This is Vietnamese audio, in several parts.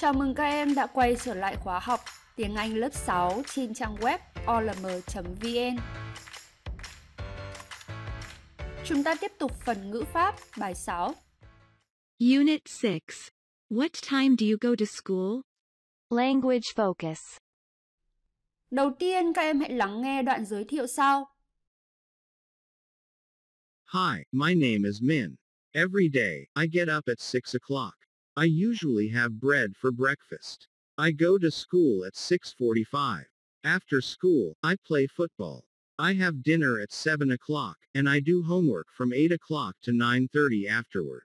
Chào mừng các em đã quay trở lại khóa học tiếng Anh lớp 6 trên trang web olm.vn. Chúng ta tiếp tục phần ngữ pháp bài 6. Unit 6. What time do you go to school? Language focus. Đầu tiên các em hãy lắng nghe đoạn giới thiệu sau. Hi, my name is Min. Every day, I get up at 6 o'clock. I usually have bread for breakfast. I go to school at 6.45. After school, I play football. I have dinner at 7 o'clock, and I do homework from 8 o'clock to 9.30 afterward.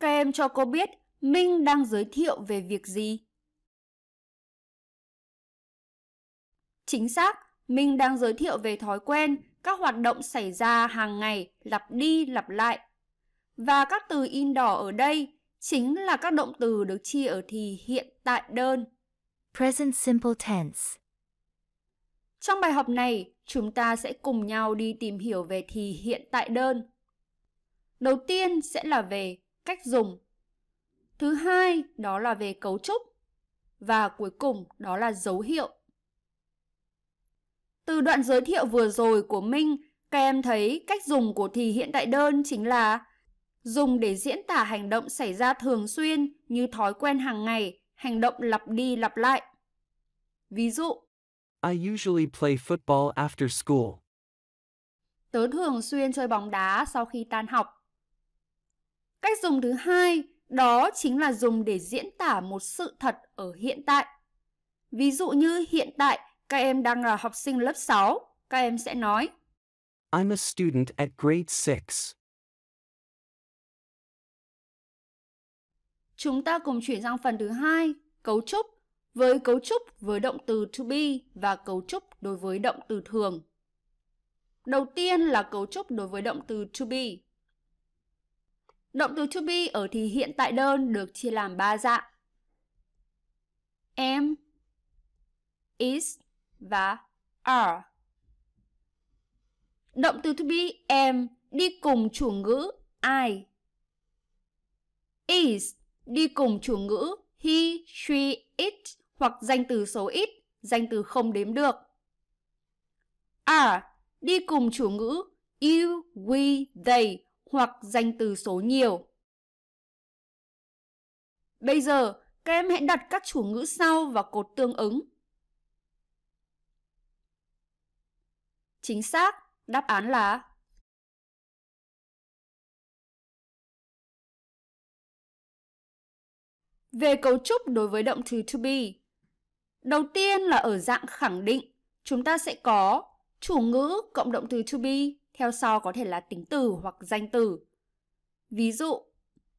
Các em cho cô biết Minh đang giới thiệu về việc gì? Chính xác, Minh đang giới thiệu về thói quen, các hoạt động xảy ra hàng ngày, lặp đi lặp lại và các từ in đỏ ở đây chính là các động từ được chia ở thì hiện tại đơn. Present Simple Tense Trong bài học này, chúng ta sẽ cùng nhau đi tìm hiểu về thì hiện tại đơn. Đầu tiên sẽ là về cách dùng. Thứ hai đó là về cấu trúc. Và cuối cùng đó là dấu hiệu. Từ đoạn giới thiệu vừa rồi của Minh, các em thấy cách dùng của thì hiện tại đơn chính là dùng để diễn tả hành động xảy ra thường xuyên như thói quen hàng ngày, hành động lặp đi lặp lại. Ví dụ, I usually play football after school. Tớ thường xuyên chơi bóng đá sau khi tan học. Cách dùng thứ hai đó chính là dùng để diễn tả một sự thật ở hiện tại. Ví dụ như hiện tại các em đang là học sinh lớp 6, các em sẽ nói I'm a student at grade 6. Chúng ta cùng chuyển sang phần thứ hai, cấu trúc với cấu trúc với động từ to be và cấu trúc đối với động từ thường. Đầu tiên là cấu trúc đối với động từ to be. Động từ to be ở thì hiện tại đơn được chia làm 3 dạng. Am, is và are. Động từ to be am đi cùng chủ ngữ I. Is đi cùng chủ ngữ he, she, it hoặc danh từ số ít, danh từ không đếm được. À, đi cùng chủ ngữ you, we, they hoặc danh từ số nhiều. Bây giờ, các em hãy đặt các chủ ngữ sau vào cột tương ứng. Chính xác, đáp án là Về cấu trúc đối với động từ to be. Đầu tiên là ở dạng khẳng định, chúng ta sẽ có chủ ngữ cộng động từ to be, theo sau có thể là tính từ hoặc danh từ. Ví dụ,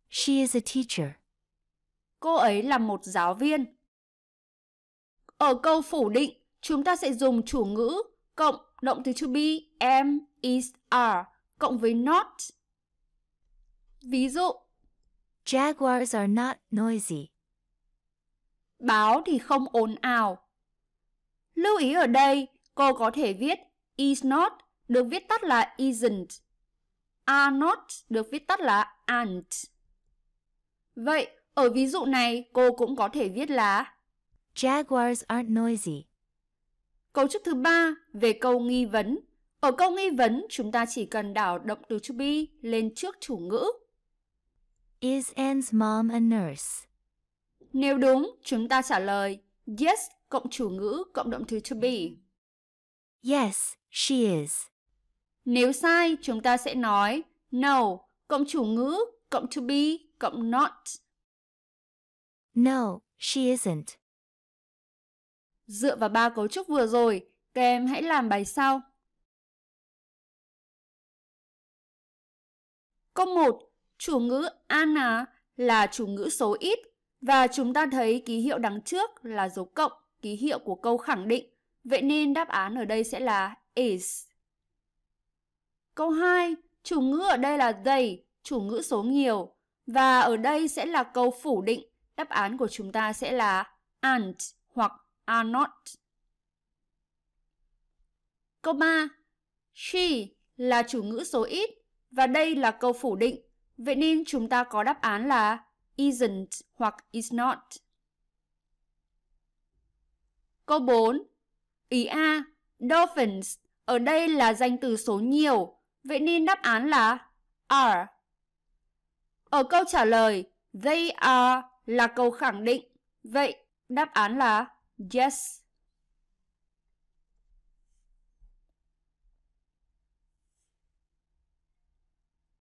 She is a teacher. Cô ấy là một giáo viên. Ở câu phủ định, chúng ta sẽ dùng chủ ngữ cộng động từ to be am, is, are cộng với not. Ví dụ, Jaguars are not noisy. Báo thì không ồn ào. Lưu ý ở đây, cô có thể viết is not được viết tắt là isn't. Are not được viết tắt là aren't. Vậy, ở ví dụ này, cô cũng có thể viết là Jaguars aren't noisy. Cấu trúc thứ ba về câu nghi vấn. Ở câu nghi vấn, chúng ta chỉ cần đảo động từ to be lên trước chủ ngữ Is Anne's mom a nurse? Nếu đúng, chúng ta trả lời yes cộng chủ ngữ cộng động từ to be. Yes, she is. Nếu sai, chúng ta sẽ nói no cộng chủ ngữ cộng to be cộng not. No, she isn't. Dựa vào ba cấu trúc vừa rồi, các em hãy làm bài sau. Câu 1 chủ ngữ ana là chủ ngữ số ít và chúng ta thấy ký hiệu đằng trước là dấu cộng, ký hiệu của câu khẳng định. Vậy nên đáp án ở đây sẽ là is. Câu 2, chủ ngữ ở đây là they, chủ ngữ số nhiều. Và ở đây sẽ là câu phủ định, đáp án của chúng ta sẽ là aren't hoặc are not. Câu 3, she là chủ ngữ số ít và đây là câu phủ định. Vậy nên chúng ta có đáp án là isn't hoặc is not. Câu 4. Ý A. Dolphins. Ở đây là danh từ số nhiều. Vậy nên đáp án là are. Ở câu trả lời, they are là câu khẳng định. Vậy đáp án là yes.